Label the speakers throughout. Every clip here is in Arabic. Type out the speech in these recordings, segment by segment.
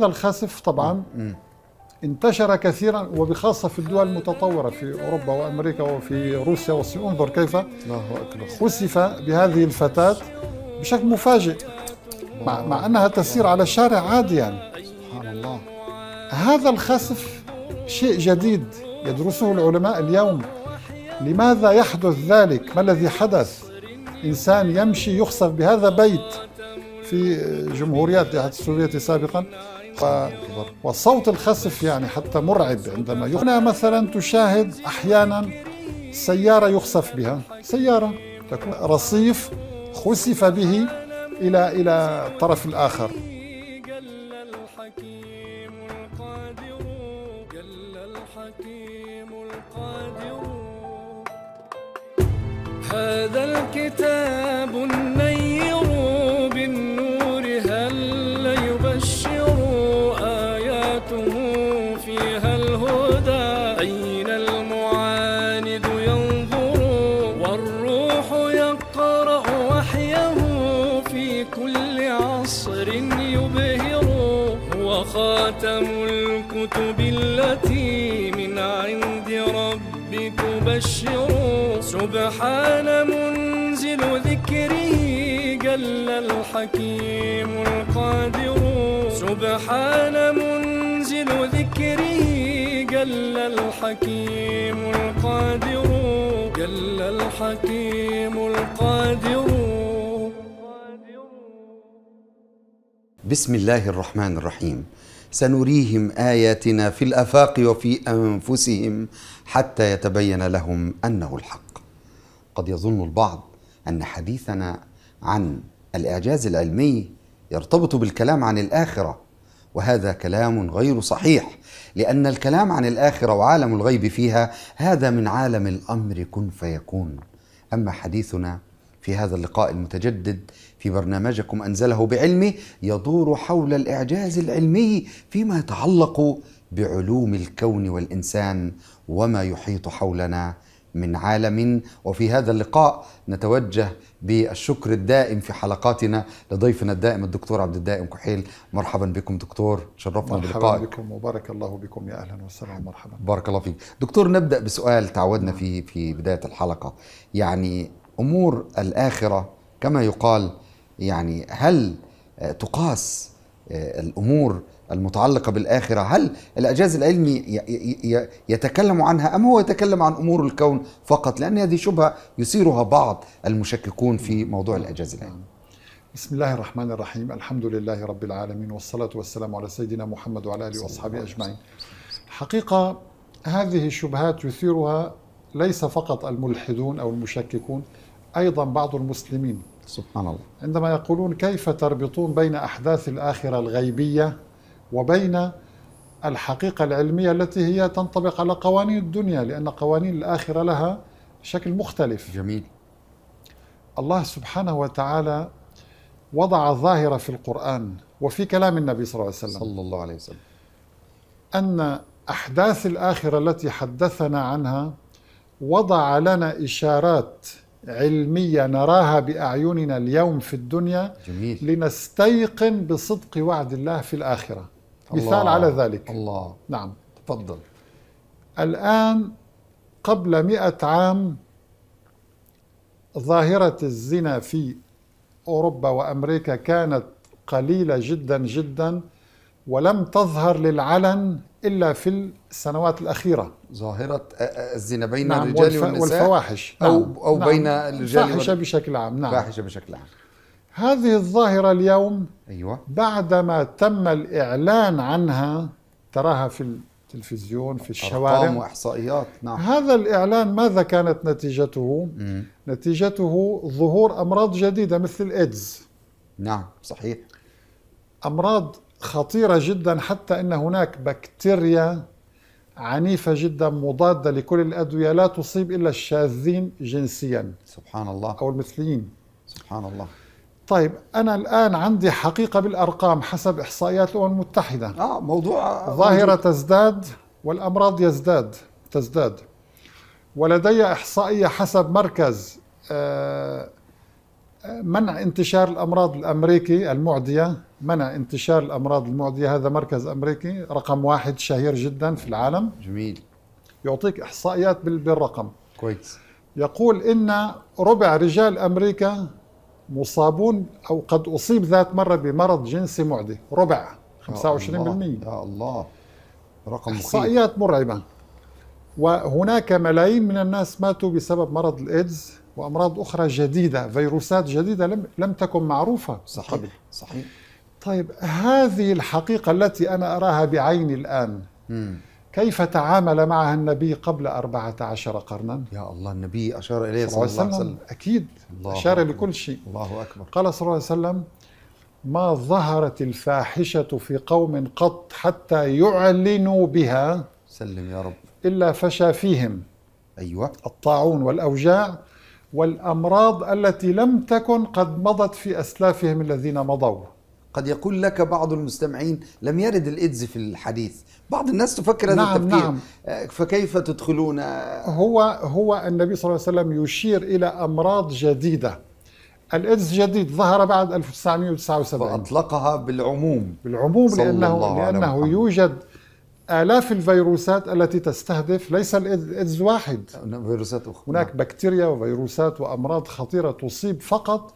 Speaker 1: هذا الخسف طبعا انتشر كثيرا وبخاصه في الدول المتطوره في اوروبا وامريكا وفي روسيا والصين انظر كيف خسف بهذه الفتاه بشكل مفاجئ مع, مع انها تسير على الشارع عادي يعني سبحان الله هذا الخسف شيء جديد يدرسه العلماء اليوم لماذا يحدث ذلك ما الذي حدث انسان يمشي يخسف بهذا بيت في جمهوريات الاتحاد السوفيتي سابقا حتى وصوت الخسف يعني حتى مرعب عندما هنا مثلا تشاهد أحيانا سيارة يخسف بها سيارة تكون رصيف خسف به إلى إلى الطرف الآخر
Speaker 2: هذا الكتاب بربك تبشر سبحان منزل ذكره جل الحكيم القادر سبحان منزل ذكره جل الحكيم القادر جل الحكيم القادر
Speaker 3: بسم الله الرحمن الرحيم سنريهم اياتنا في الافاق وفي انفسهم حتى يتبين لهم انه الحق قد يظن البعض ان حديثنا عن الاعجاز العلمي يرتبط بالكلام عن الاخره وهذا كلام غير صحيح لان الكلام عن الاخره وعالم الغيب فيها هذا من عالم الامر كن فيكون اما حديثنا في هذا اللقاء المتجدد في برنامجكم أنزله بعلمه يدور حول الإعجاز العلمي فيما يتعلق بعلوم الكون والإنسان وما يحيط حولنا من عالم وفي هذا اللقاء نتوجه بالشكر الدائم في حلقاتنا لضيفنا الدائم الدكتور عبد الدائم كحيل مرحبا بكم دكتور شرفنا مرحبا بلقائك مرحبا
Speaker 1: بكم وبارك الله بكم يا اهلا وسهلا مرحبا
Speaker 3: بارك الله فيك دكتور نبدا بسؤال تعودنا نعم. فيه في بدايه الحلقه يعني امور الاخره كما يقال يعني هل آه، تقاس آه، الامور المتعلقه بالاخره هل الاعجاز العلمي يتكلم عنها ام هو يتكلم عن امور الكون فقط لان هذه شبهه يثيرها بعض المشككون في موضوع
Speaker 1: الاعجاز العلمي بسم الله الرحمن الرحيم الحمد لله رب العالمين والصلاه والسلام على سيدنا محمد وعلى اله واصحابه اجمعين حقيقه هذه الشبهات يثيرها ليس فقط الملحدون او المشككون ايضا بعض المسلمين سبحان الله عندما يقولون كيف تربطون بين أحداث الآخرة الغيبية وبين الحقيقة العلمية التي هي تنطبق على قوانين الدنيا لأن قوانين الآخرة لها شكل مختلف جميل الله سبحانه وتعالى وضع ظاهرة في القرآن وفي كلام النبي صلى الله عليه وسلم صلى الله عليه وسلم أن أحداث الآخرة التي حدثنا عنها وضع لنا إشارات علمية نراها بأعيننا اليوم في الدنيا جميل. لنستيقن بصدق وعد الله في الآخرة الله. مثال على ذلك الله نعم تفضل الآن قبل مئة عام ظاهرة الزنا في أوروبا وأمريكا كانت قليلة جدا جدا ولم تظهر للعلن إلا في السنوات الأخيرة ظاهرة
Speaker 3: الزنا بين نعم الرجال والف... والنساء والفواحش نعم أو, أو نعم, نعم. بين الرجال والنساء وال... بشكل عام نعم فاحشة بشكل
Speaker 1: عام هذه الظاهرة اليوم أيوة بعدما تم الإعلان عنها تراها في التلفزيون في الشوارع أرقام
Speaker 3: وإحصائيات
Speaker 1: نعم هذا الإعلان ماذا كانت نتيجته؟ مم. نتيجته ظهور أمراض جديدة مثل الإيدز نعم صحيح أمراض خطيرة جدا حتى أن هناك بكتيريا عنيفة جدا مضادة لكل الأدوية لا تصيب إلا الشاذين جنسيا سبحان الله أو المثليين سبحان الله طيب أنا الآن عندي حقيقة بالأرقام حسب إحصائيات الأمم المتحدة آه موضوع ظاهرة تزداد والأمراض يزداد تزداد ولدي إحصائية حسب مركز آه منع انتشار الامراض الامريكي المعديه منع انتشار الامراض المعديه هذا مركز امريكي رقم واحد شهير جدا في العالم جميل يعطيك احصائيات بالرقم كويس يقول ان ربع رجال امريكا مصابون او قد اصيب ذات مره بمرض جنسي معدي ربع 25% يا الله رقم احصائيات مرعبه وهناك ملايين من الناس ماتوا بسبب مرض الايدز وامراض اخرى جديده فيروسات جديده لم لم تكن معروفه صحيح طيب. صحيح طيب هذه الحقيقه التي انا اراها بعيني الان مم. كيف تعامل معها النبي قبل 14 قرنا يا الله النبي أشار إليه صلى الله عليه وسلم أكيد الله أشار أكبر. لكل شيء الله أكبر قال صلى الله عليه وسلم ما ظهرت الفاحشة في قوم قط حتى يعلنوا بها سلم يا رب إلا فشى فيهم أيوة الطاعون والأوجاع والأمراض التي لم تكن قد مضت في أسلافهم الذين مضوا قد يقول لك بعض المستمعين لم يرد الإيدز في الحديث بعض الناس تفكر هذا نعم التفكير نعم آه، فكيف تدخلون هو هو النبي صلى الله عليه وسلم يشير إلى أمراض جديدة الإيدز جديد ظهر بعد 1979 فأطلقها بالعموم بالعموم لأنه, لأنه يوجد آلاف الفيروسات التي تستهدف ليس الإيدز واحد فيروسات أخرى هناك نعم. بكتيريا وفيروسات وأمراض خطيرة تصيب فقط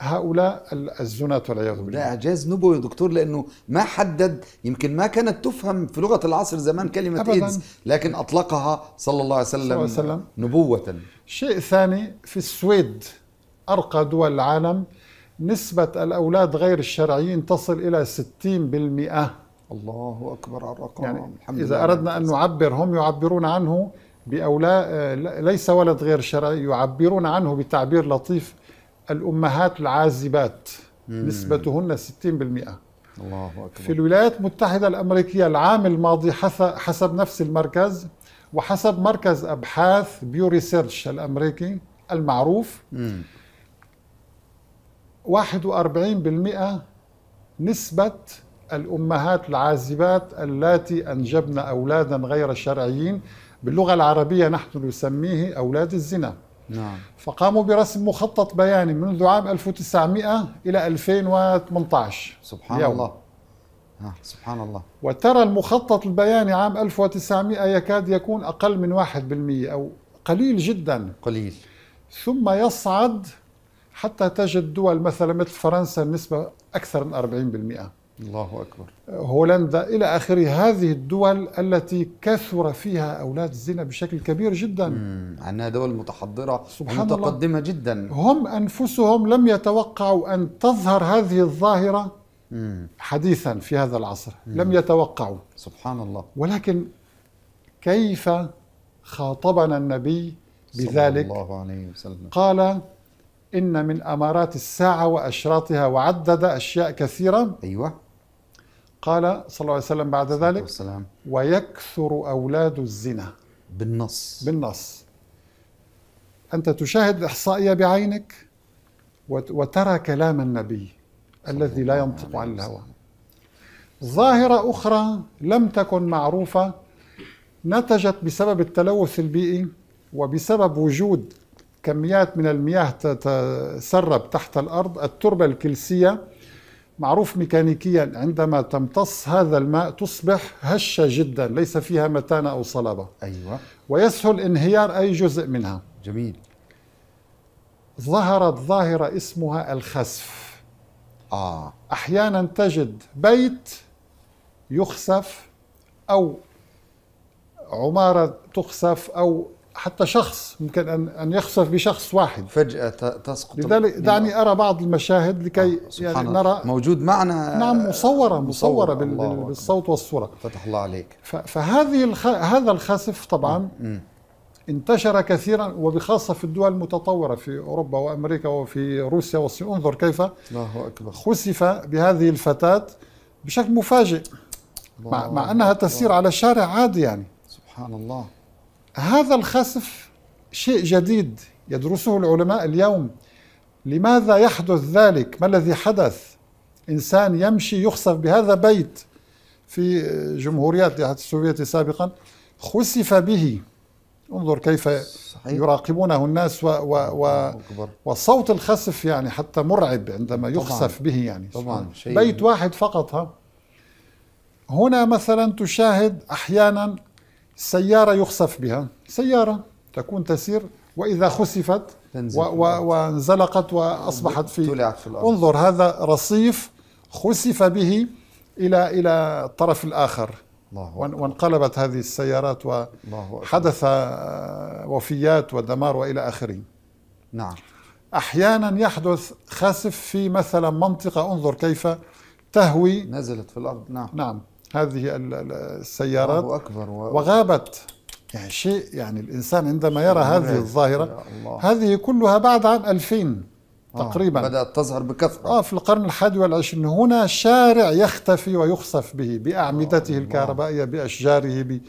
Speaker 1: هؤلاء الزنات والعياذ بالله ده اعجاز نبوي دكتور لانه ما حدد
Speaker 3: يمكن ما كانت تفهم في لغه العصر زمان كلمه أبداً. ايدز لكن اطلقها صلى الله عليه وسلم, صلى الله عليه وسلم. نبوه
Speaker 1: شيء ثاني في السويد ارقى دول العالم نسبه الاولاد غير الشرعيين تصل الى 60% الله أكبر على الرقم يعني الحمد إذا لله أردنا أن نعبر هم يعبرون عنه باولاء آه، ليس ولد غير شرعي يعبرون عنه بتعبير لطيف الأمهات العازبات مم. نسبتهن 60% الله أكبر في الولايات المتحدة الأمريكية العام الماضي حسب نفس المركز وحسب مركز أبحاث بيو ريسيرش الأمريكي المعروف مم. 41% نسبة الأمهات العازبات اللاتي أنجبن أولادا غير شرعيين باللغة العربية نحن نسميه أولاد الزنا نعم. فقاموا برسم مخطط بياني منذ عام 1900 إلى 2018 سبحان يوم. الله
Speaker 3: آه، سبحان الله
Speaker 1: وترى المخطط البياني عام 1900 يكاد يكون أقل من 1% أو قليل جدا قليل ثم يصعد حتى تجد دول مثلا مثل فرنسا النسبة أكثر من 40% الله أكبر هولندا إلى آخره هذه الدول التي كثر فيها أولاد الزنا بشكل كبير جدا عنها دول متحضرة سبحان متقدمة الله. جدا هم أنفسهم لم يتوقعوا أن تظهر هذه الظاهرة مم. حديثا في هذا العصر مم. لم يتوقعوا سبحان الله ولكن كيف خاطبنا النبي بذلك صلى
Speaker 3: الله عليه وسلم
Speaker 1: قال إن من أمارات الساعة وأشراطها وعدد أشياء كثيرة أيوة قال صلى الله عليه وسلم بعد ذلك والسلام. ويكثر أولاد الزنا بالنص بالنص أنت تشاهد الإحصائية بعينك وترى كلام النبي الذي لا ينطق عن الهوى ظاهرة أخرى لم تكن معروفة نتجت بسبب التلوث البيئي وبسبب وجود كميات من المياه تتسرب تحت الأرض التربة الكلسية معروف ميكانيكيا عندما تمتص هذا الماء تصبح هشة جدا ليس فيها متانة أو صلابة أيوة ويسهل انهيار أي جزء منها جميل ظهرت ظاهرة اسمها الخسف آه. أحيانا تجد بيت يخسف أو عمارة تخسف أو حتى شخص ممكن ان ان يخسر بشخص واحد فجاه تسقط لذلك دعني ارى بعض المشاهد لكي آه يعني نرى موجود معنا نعم مصوره مصوره بال بالصوت والصوره فتح الله عليك فهذه الخ... هذا الخسف طبعا م. انتشر كثيرا وبخاصه في الدول المتطوره في اوروبا وامريكا وفي روسيا والصين انظر كيف الله اكبر خسف بهذه الفتاه بشكل مفاجئ مع, مع انها تسير على الشارع عادي يعني سبحان الله هذا الخسف شيء جديد يدرسه العلماء اليوم لماذا يحدث ذلك ما الذي حدث إنسان يمشي يخسف بهذا بيت في جمهوريات الاتحاد السوفيتي سابقا خسف به انظر كيف صحيح. يراقبونه الناس و و و وصوت الخسف يعني حتى مرعب عندما يخسف طبعاً. به يعني طبعا شيء بيت واحد فقط ها هنا مثلا تشاهد احيانا سيارة يخسف بها سيارة تكون تسير وإذا خسفت وانزلقت وأصبحت في, في الأرض. انظر هذا رصيف خسف به إلى إلى الطرف الآخر الله وانقلبت هذه السيارات وحدث آه، وفيات ودمار والى اخره. نعم. احيانا يحدث خسف في مثلا منطقه انظر كيف تهوي نزلت في الارض نعم. نعم هذه السيارات
Speaker 3: أكبر و... وغابت
Speaker 1: يعني شيء يعني الإنسان عندما يرى هذه الظاهرة هذه كلها بعد عام 2000 آه، تقريبا بدأت تظهر بكثرة آه في القرن الحادي والعشرين هنا شارع يختفي ويخسف به بأعمدته آه، الكهربائية بأشجاره ب...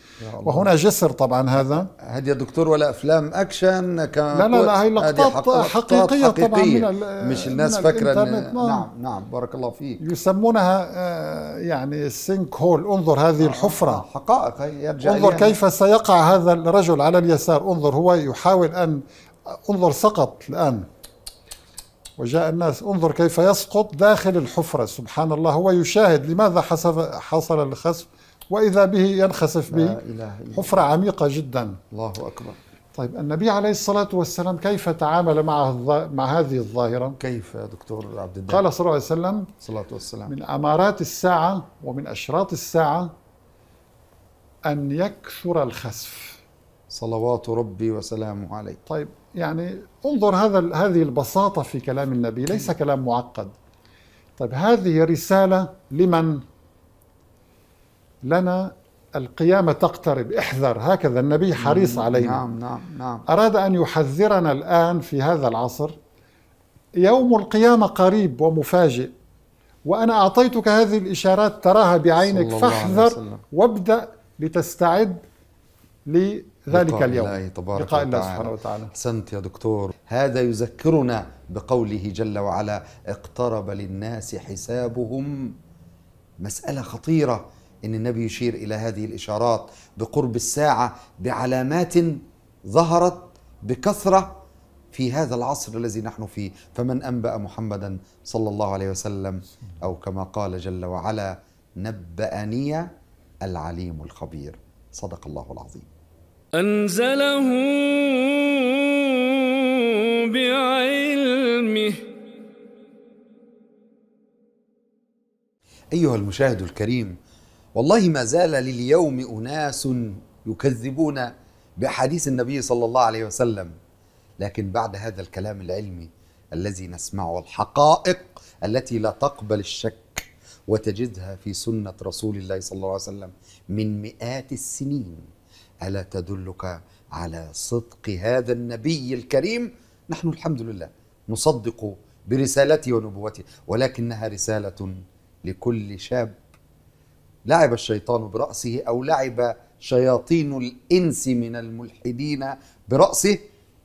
Speaker 1: وهنا جسر طبعا هذا هذه يا دكتور ولا أفلام أكشن كما لا لا لا هي لقطات حقيقية, حقيقية طبعا من مش الناس فاكرة إن... نعم. نعم نعم بارك الله فيك يسمونها آه، يعني السينك هول انظر هذه الحفرة
Speaker 3: حقائق يرجع انظر يعني.
Speaker 1: كيف سيقع هذا الرجل على اليسار انظر هو يحاول أن انظر سقط الآن وجاء الناس انظر كيف يسقط داخل الحفرة سبحان الله هو يشاهد لماذا حصل الخسف وإذا به ينخسف به حفرة عميقة جدا الله أكبر طيب النبي عليه الصلاة والسلام كيف تعامل مع مع هذه الظاهرة؟ كيف يا دكتور عبد الله؟ قال صلى الله عليه وسلم صلاة والسلام من أمارات الساعة ومن أشراط الساعة أن يكثر الخسف صلوات ربي وسلامه عليه طيب يعني انظر هذا هذه البساطة في كلام النبي ليس طيب. كلام معقد طيب هذه رسالة لمن لنا القيامة تقترب احذر هكذا النبي نعم، حريص نعم، علينا نعم نعم نعم أراد أن يحذرنا الآن في هذا العصر يوم القيامة قريب ومفاجئ وأنا أعطيتك هذه الإشارات تراها بعينك فاحذر وابدأ لتستعد لي ذلك اليوم الله تبارك لقاء الله سبحانه وتعالى
Speaker 3: سنت يا دكتور هذا يذكرنا بقوله جل وعلا اقترب للناس حسابهم مسألة خطيرة إن النبي يشير إلى هذه الإشارات بقرب الساعة بعلامات ظهرت بكثرة في هذا العصر الذي نحن فيه فمن أنبأ محمدا صلى الله عليه وسلم أو كما قال جل وعلا نبأني العليم الخبير صدق الله العظيم
Speaker 2: أنزله بعلمه
Speaker 3: أيها المشاهد الكريم والله ما زال لليوم أناس يكذبون بأحاديث النبي صلى الله عليه وسلم لكن بعد هذا الكلام العلمي الذي نسمعه الحقائق التي لا تقبل الشك وتجدها في سنة رسول الله صلى الله عليه وسلم من مئات السنين ألا تدلك على صدق هذا النبي الكريم نحن الحمد لله نصدق برسالته ونبوته ولكنها رسالة لكل شاب لعب الشيطان برأسه أو لعب شياطين الإنس من الملحدين برأسه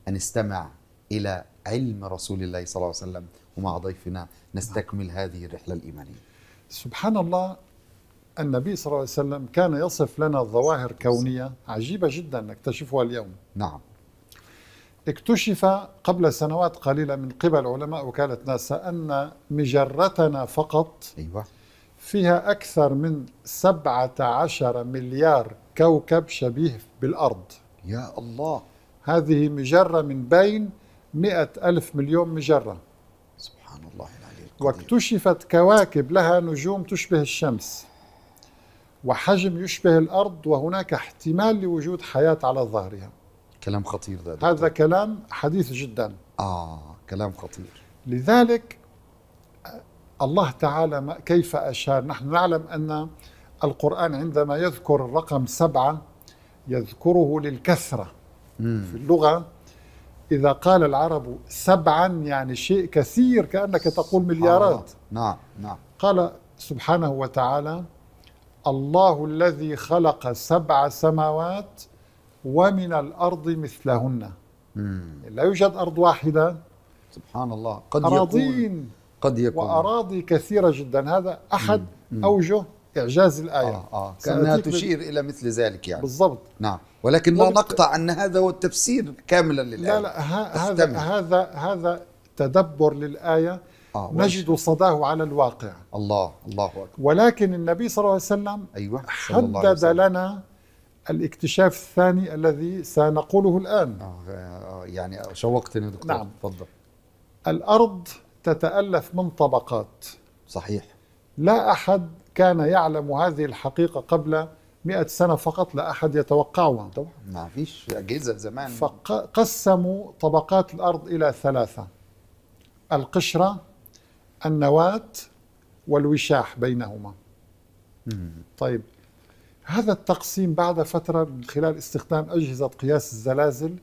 Speaker 3: أن استمع إلى علم رسول الله صلى الله عليه وسلم ومع
Speaker 1: ضيفنا نستكمل هذه الرحلة الإيمانية سبحان الله النبي صلى الله عليه وسلم كان يصف لنا ظواهر كونية عجيبة جدا نكتشفها اليوم نعم اكتشف قبل سنوات قليلة من قبل علماء وكالة ناسا أن مجرتنا فقط أيوة. فيها أكثر من 17 مليار كوكب شبيه بالأرض يا الله هذه مجرة من بين مئة ألف مليون مجرة سبحان الله العلي واكتشفت كواكب لها نجوم تشبه الشمس وحجم يشبه الأرض وهناك احتمال لوجود حياة على ظهرها كلام خطير ده هذا كلام حديث جدا آه كلام خطير لذلك الله تعالى كيف أشار نحن نعلم أن القرآن عندما يذكر الرقم سبعة يذكره للكثرة مم. في اللغة إذا قال العرب سبعا يعني شيء كثير كأنك تقول مليارات آه.
Speaker 3: نعم نعم
Speaker 1: قال سبحانه وتعالى الله الذي خلق سبع سماوات ومن الأرض مثلهن مم. لا يوجد أرض واحدة سبحان الله قد أراضين يكون قد يكون وأراضي كثيرة جدا هذا أحد مم. أوجه إعجاز الآية آه آه. كأنها تشير إلى
Speaker 3: مثل ذلك يعني بالضبط نعم ولكن لا نقطع
Speaker 1: أن هذا هو التفسير كاملا للآية لا لا هذا هذا هذا تدبر للآية آه نجد صداه على الواقع الله الله أكبر ولكن النبي صلى الله عليه وسلم أيوة حدد الله وسلم. حدد لنا الاكتشاف الثاني الذي سنقوله الآن آه،, آه يعني شوقتني دكتور نعم تفضل الأرض تتألف من طبقات صحيح لا أحد كان يعلم هذه الحقيقة قبل مئة سنة فقط لا أحد يتوقعها طبعا ما فيش أجهزة زمان فقسموا طبقات الأرض إلى ثلاثة القشرة النواة والوشاح بينهما طيب هذا التقسيم بعد فترة من خلال استخدام أجهزة قياس الزلازل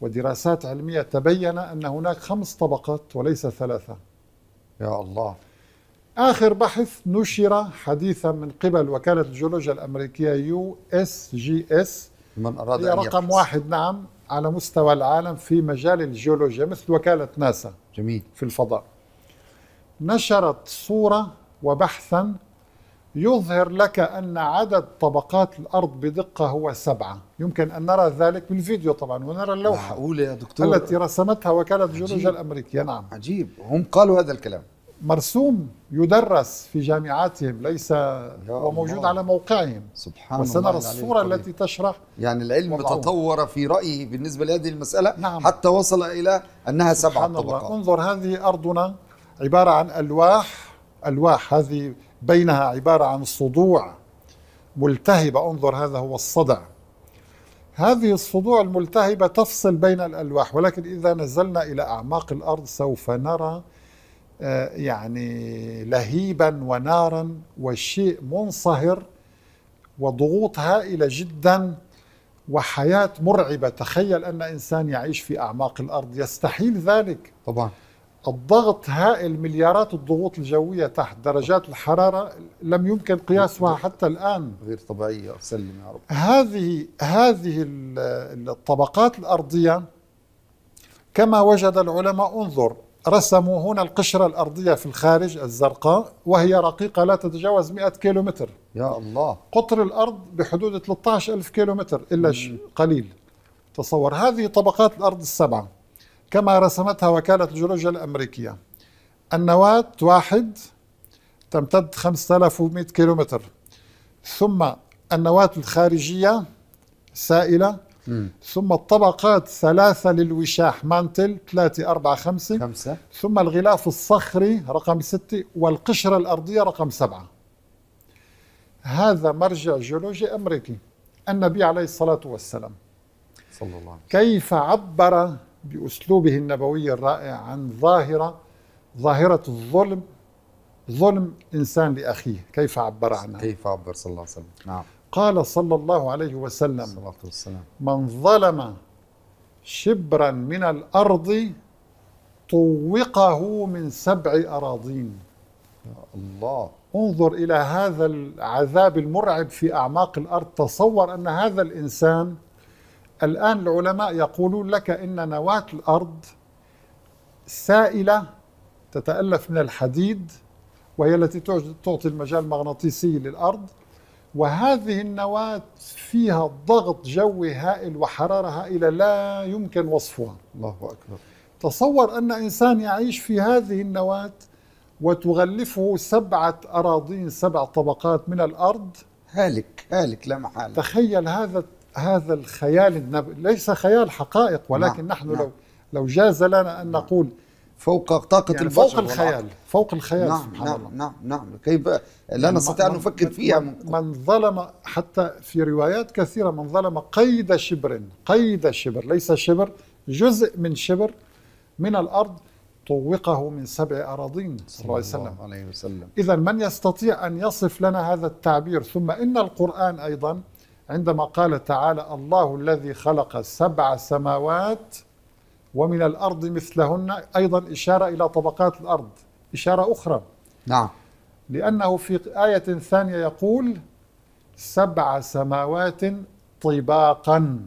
Speaker 1: ودراسات علمية تبين أن هناك خمس طبقات وليس ثلاثة يا الله آخر بحث نشر حديثا من قبل وكالة الجيولوجيا الأمريكية يو اس جي اس من أراد هي رقم واحد نعم على مستوى العالم في مجال الجيولوجيا مثل وكالة ناسا جميل في الفضاء نشرت صورة وبحثا يظهر لك أن عدد طبقات الأرض بدقة هو سبعة يمكن أن نرى ذلك بالفيديو طبعا ونرى اللوحة معقولة يا دكتور التي رسمتها وكالة الجيولوجيا الأمريكية نعم عجيب هم قالوا هذا الكلام مرسوم يدرس في جامعاتهم ليس وموجود على موقعهم سبحان وسنرى الله الصورة التي تشرح
Speaker 3: يعني العلم وضعوه. تطور في رأيه بالنسبة
Speaker 1: لهذه المسألة نعم. حتى وصل إلى أنها سبعة طبقات الله. انظر هذه أرضنا عبارة عن ألواح ألواح هذه بينها عبارة عن صدوع ملتهبة انظر هذا هو الصدع هذه الصدوع الملتهبة تفصل بين الألواح ولكن إذا نزلنا إلى أعماق الأرض سوف نرى آه، يعني لهيبا ونارا وشيء منصهر وضغوط هائلة جدا وحياة مرعبة تخيل أن إنسان يعيش في أعماق الأرض يستحيل ذلك طبعا الضغط هائل مليارات الضغوط الجوية تحت درجات الحرارة لم يمكن قياسها حتى الآن غير طبيعية سلم يا رب هذه هذه الطبقات الأرضية كما وجد العلماء انظر رسموا هنا القشرة الأرضية في الخارج الزرقاء وهي رقيقة لا تتجاوز 100 كيلومتر يا الله قطر الأرض بحدود 13 ألف كيلومتر إلا قليل تصور هذه طبقات الأرض السبعة كما رسمتها وكالة الجيولوجيا الأمريكية النواة واحد تمتد 5100 كيلومتر ثم النواة الخارجية سائلة م. ثم الطبقات ثلاثة للوشاح مانتل ثلاثة أربعة خمسة, خمسة ثم الغلاف الصخري رقم ستة والقشرة الأرضية رقم سبعة هذا مرجع جيولوجي أمريكي النبي عليه الصلاة والسلام صلى الله عليه وسلم. كيف عبر بأسلوبه النبوي الرائع عن ظاهرة ظاهرة الظلم ظلم إنسان لأخيه كيف عبر عنها كيف عبر صلى الله عليه وسلم نعم قال صلى الله عليه وسلم والسلام. من ظلم شبرا من الأرض طوقه من سبع أراضين الله انظر إلى هذا العذاب المرعب في أعماق الأرض تصور أن هذا الإنسان الآن العلماء يقولون لك إن نواة الأرض سائلة تتألف من الحديد وهي التي تعطي المجال المغناطيسي للأرض وهذه النواة فيها ضغط جوي هائل وحرارة هائلة لا يمكن وصفها الله أكبر تصور أن إنسان يعيش في هذه النواة وتغلفه سبعة أراضين سبع طبقات من الأرض هالك هالك لا محالة تخيل هذا هذا الخيال النب... ليس خيال حقائق نعم، ولكن نعم. نحن نعم. لو لو جاز لنا ان نعم. نقول فوق طاقة يعني البشر فوق الخيال فوق الخيال نعم سبحان نعم الله. نعم نعم كيف لا نستطيع أن نفكر فيها من, من ظلم حتى في روايات كثيرة من ظلم قيد شبر قيد شبر ليس شبر جزء من شبر من الأرض طوقه من سبع أراضين صلى الله, الله
Speaker 3: عليه وسلم
Speaker 1: إذا من يستطيع أن يصف لنا هذا التعبير ثم إن القرآن أيضا عندما قال تعالى الله الذي خلق سبع سماوات ومن الأرض مثلهن أيضا إشارة إلى طبقات الأرض إشارة أخرى نعم لأنه في آية ثانية يقول سبع سماوات طباقا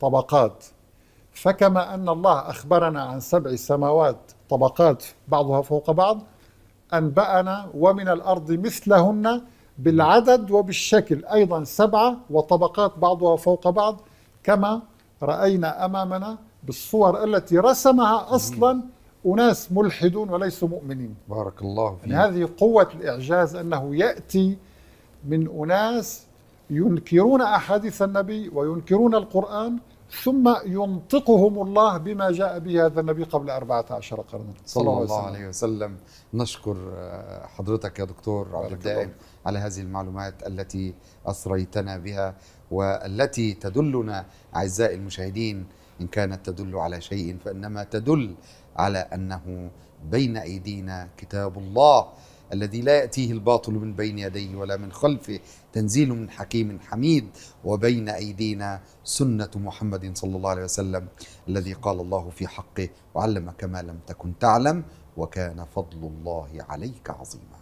Speaker 1: طبقات فكما أن الله أخبرنا عن سبع سماوات طبقات بعضها فوق بعض أنبأنا ومن الأرض مثلهن بالعدد وبالشكل أيضا سبعة وطبقات بعضها فوق بعض كما رأينا أمامنا بالصور التي رسمها أصلا أناس ملحدون وليسوا مؤمنين
Speaker 3: بارك الله فيك يعني
Speaker 1: هذه قوة الإعجاز أنه يأتي من أناس ينكرون أحاديث النبي وينكرون القرآن ثم ينطقهم الله بما جاء به هذا النبي قبل 14 قرنا صلى, صلى الله عليه
Speaker 3: وسلم نشكر آه، حضرتك يا دكتور عبد الدائم على هذه المعلومات التي أسريتنا بها والتي تدلنا أعزائي المشاهدين إن كانت تدل على شيء فإنما تدل على أنه بين أيدينا كتاب الله الذي لا يأتيه الباطل من بين يديه ولا من خلفه تنزيل من حكيم حميد وبين أيدينا سنة محمد صلى الله عليه وسلم الذي قال الله في حقه وعلمك ما لم تكن تعلم وكان فضل
Speaker 2: الله عليك عظيما